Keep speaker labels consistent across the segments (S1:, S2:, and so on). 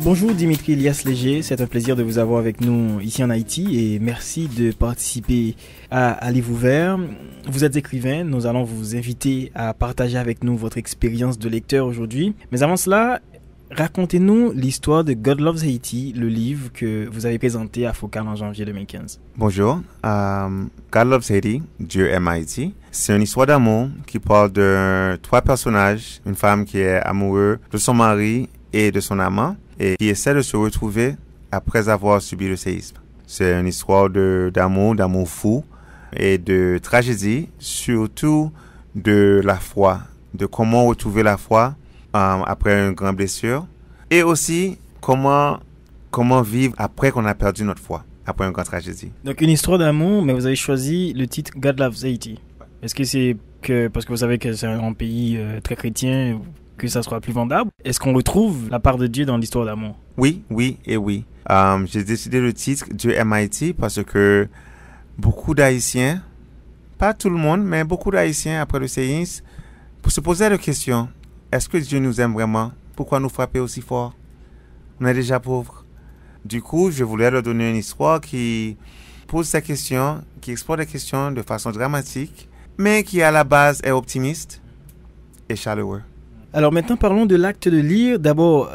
S1: Bonjour Dimitri Elias Léger, c'est un plaisir de vous avoir avec nous ici en Haïti et merci de participer à Allez-vous vers. Vous êtes écrivain, nous allons vous inviter à partager avec nous votre expérience de lecteur aujourd'hui. Mais avant cela, racontez-nous l'histoire de God Loves Haiti, le livre que vous avez présenté à Focal en janvier 2015.
S2: Bonjour, euh, God Loves Haiti, Dieu aime Haïti. C'est une histoire d'amour qui parle de trois personnages, une femme qui est amoureuse de son mari et de son amant et qui essaie de se retrouver après avoir subi le séisme. C'est une histoire d'amour, d'amour fou et de tragédie, surtout de la foi, de comment retrouver la foi euh, après une grande blessure et aussi comment, comment vivre après qu'on a perdu notre foi, après une grande tragédie.
S1: Donc une histoire d'amour, mais vous avez choisi le titre God Loves Haiti. Est-ce que c'est que parce que vous savez que c'est un pays euh, très chrétien, que ça soit plus vendable. Est-ce qu'on retrouve la part de Dieu dans l'histoire d'amour
S2: Oui, oui et oui. Euh, j'ai décidé le titre Dieu M.I.T. parce que beaucoup d'Haïtiens, pas tout le monde, mais beaucoup d'Haïtiens après le séisme, se posaient la question est-ce que Dieu nous aime vraiment Pourquoi nous frapper aussi fort On est déjà pauvres. Du coup, je voulais leur donner une histoire qui pose ces questions, qui explore les questions de façon dramatique, mais qui à la base est optimiste et chaleureux. Alors maintenant, parlons de l'acte de lire. D'abord,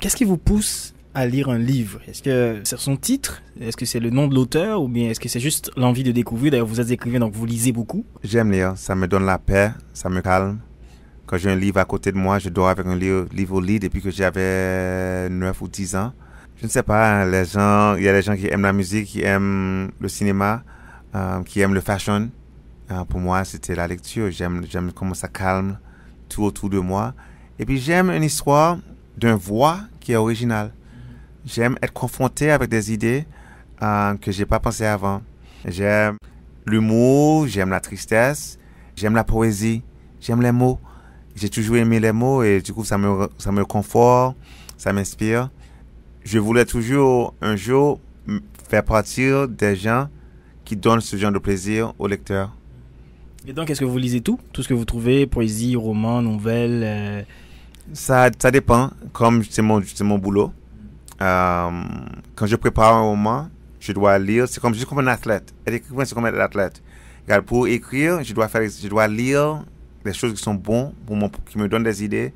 S2: qu'est-ce qui vous pousse à lire un livre Est-ce que
S1: c'est son titre Est-ce que c'est le nom de l'auteur Ou bien est-ce que c'est juste l'envie de découvrir D'ailleurs, vous êtes écrivain, donc vous
S2: lisez beaucoup. J'aime lire, ça me donne la paix, ça me calme. Quand j'ai un livre à côté de moi, je dors avec un livre, livre au lit depuis que j'avais 9 ou 10 ans. Je ne sais pas, hein, les gens, il y a des gens qui aiment la musique, qui aiment le cinéma, euh, qui aiment le fashion. Euh, pour moi, c'était la lecture. J'aime, j'aime comment ça calme autour de moi. Et puis j'aime une histoire d'un voix qui est originale. J'aime être confronté avec des idées euh, que que n'ai pas pensé avant. J'aime l'humour, j'aime la tristesse, j'aime la poésie, j'aime les mots. J'ai toujours aimé les mots et du coup ça me ça me conforte, ça m'inspire. Je voulais toujours un jour faire partir des gens qui donnent ce genre de plaisir aux lecteurs. Et donc, est-ce
S1: que vous lisez tout Tout ce que vous trouvez Poésie, romans, nouvelles euh?
S2: ça, ça dépend. Comme c'est mon, mon boulot, euh, quand je prépare un roman, je dois lire. C'est comme, juste comme un athlète. c'est comme un athlète. pour écrire, je dois, faire, je dois lire des choses qui sont bonnes, pour qui me donnent des idées,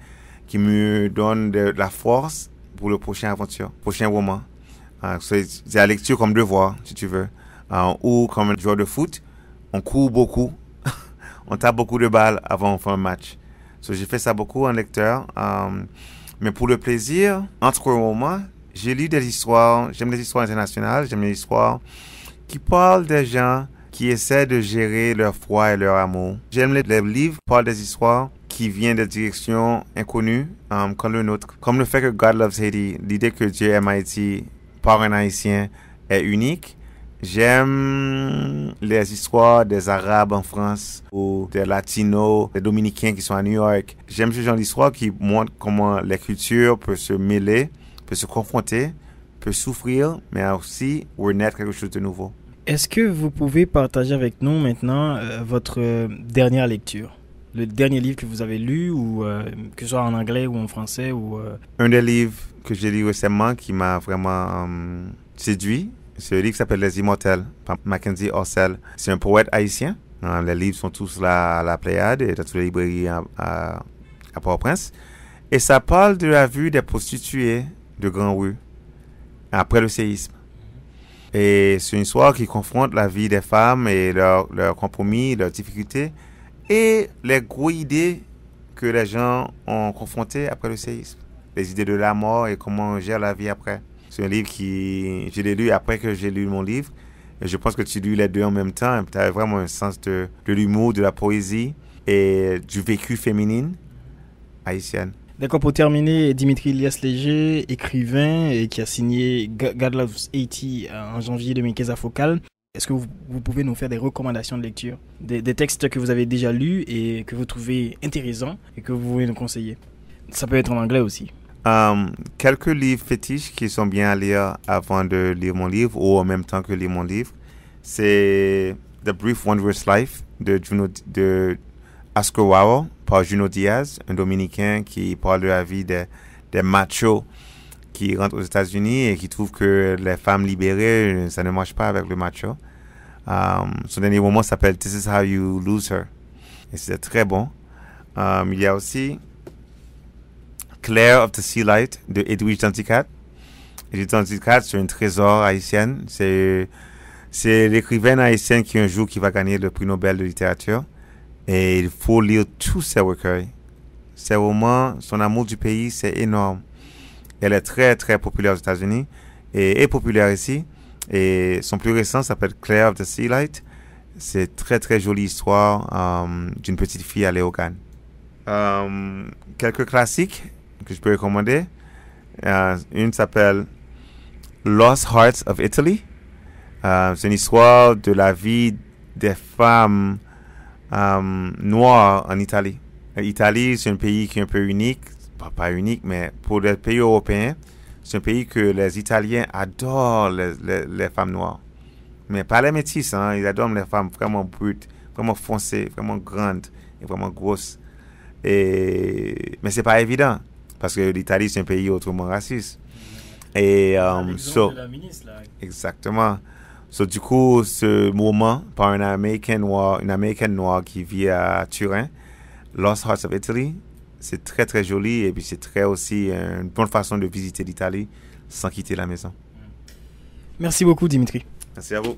S2: qui me donnent de, la force pour le prochain aventure, prochain roman. Euh, c'est la lecture comme devoir, si tu veux. ou comme un joueur de foot, on court beaucoup, on tape beaucoup de balles avant de faire un match. j'ai fait ça beaucoup en lecteur. Um, mais pour le plaisir, entre moi j'ai lu des histoires. J'aime les histoires internationales, j'aime les histoires qui parlent des gens qui essaient de gérer leur foi et leur amour. J'aime les, livres qui parlent des histoires qui viennent de directions inconnues, um, comme le nôtre. Comme le fait que God Loves Haiti, l'idée que Dieu aime Haïti par un Haïtien est unique. J'aime les histoires des Arabes en France ou des Latinos, des Dominicains qui sont à New York. J'aime ce genre d'histoire qui montre comment les cultures peuvent se mêler, peuvent se confronter, peuvent souffrir, mais aussi renaître quelque chose de nouveau.
S1: Est-ce que vous pouvez partager avec nous maintenant euh, votre euh, dernière lecture Le dernier livre que vous avez lu, ou, euh, que ce soit en anglais ou en français ou,
S2: Un des livres que j'ai lu récemment qui m'a vraiment séduit, c'est un livre qui s'appelle Les Immortels, par Mackenzie Orsel. C'est un poète haïtien. Euh, les livres sont tous là, à la Pléiade et dans toutes les librairies à, Port-au-Prince. Et ça parle de la vue des prostituées de Grand Rue après le séisme. Et c'est une histoire qui confronte la vie des femmes et leurs leur compromis, leurs difficultés et les gros idées que les gens ont confrontées après le séisme. Les idées de la mort et comment on gère la vie après. C'est un livre qui. j'ai lu après que j'ai lu mon livre. je pense que tu lis les deux en même temps. Tu as vraiment un sens de, l'humour, de la poésie et du vécu féminine haïtienne.
S1: D'accord, pour terminer, Dimitri Elias Léger, écrivain et qui a signé God Loves Haiti en janvier 2015 à Focal. Est-ce que vous, pouvez nous faire des recommandations de lecture des, des, textes que vous avez déjà lus et que vous trouvez intéressants et que vous voulez nous conseiller
S2: Ça peut être en anglais aussi. Euh, quelques livres fétiches qui sont bien à lire avant de lire mon livre ou en même temps que lire mon livre, c'est The Brief Wondrous Life de, Juno, de par Juno Diaz, un Dominicain qui parle de la vie des, machos qui rentrent aux États-Unis et qui trouve que les femmes libérées, ça ne marche pas avec le macho. Um, son dernier roman s'appelle This is How You Lose Her. Et c'est très bon. Euh, il y a aussi Claire of the Sea Light de Edwidge Danticat. Edwidge Danticat, c'est un trésor haïtienne. C'est, c'est l'écrivaine haïtienne qui un jour qui va gagner le prix Nobel de littérature. Et il faut lire tous ses recueils. Ses romans, son amour du pays, c'est énorme. Elle est très, très populaire aux États-Unis et est populaire ici. Et son plus récent s'appelle Claire of the Sea Light. C'est très, très jolie histoire euh, d'une petite fille à Léogane. Euh, quelques classiques que je peux recommander. Euh, une s'appelle Lost Hearts of Italy. Euh, c'est une histoire de la vie des femmes euh, noires en Italie. L'Italie, c'est un pays qui est un peu unique, pas, pas unique, mais pour les pays européens, c'est un pays que les Italiens adorent les, femmes noires. Mais pas les métisses, hein, ils adorent les femmes vraiment brutes, vraiment foncées, vraiment grandes et vraiment grosses. Et, mais c'est pas évident parce que l'Italie, c'est un pays autrement raciste. Et euh, exactement. So, du coup, ce moment par un Américain noir une américaine noire qui vit à Turin, Lost Hearts of Italy, c'est très très joli et puis c'est très aussi une bonne façon de visiter l'Italie sans quitter la maison.
S1: Merci beaucoup, Dimitri.
S2: Merci à vous.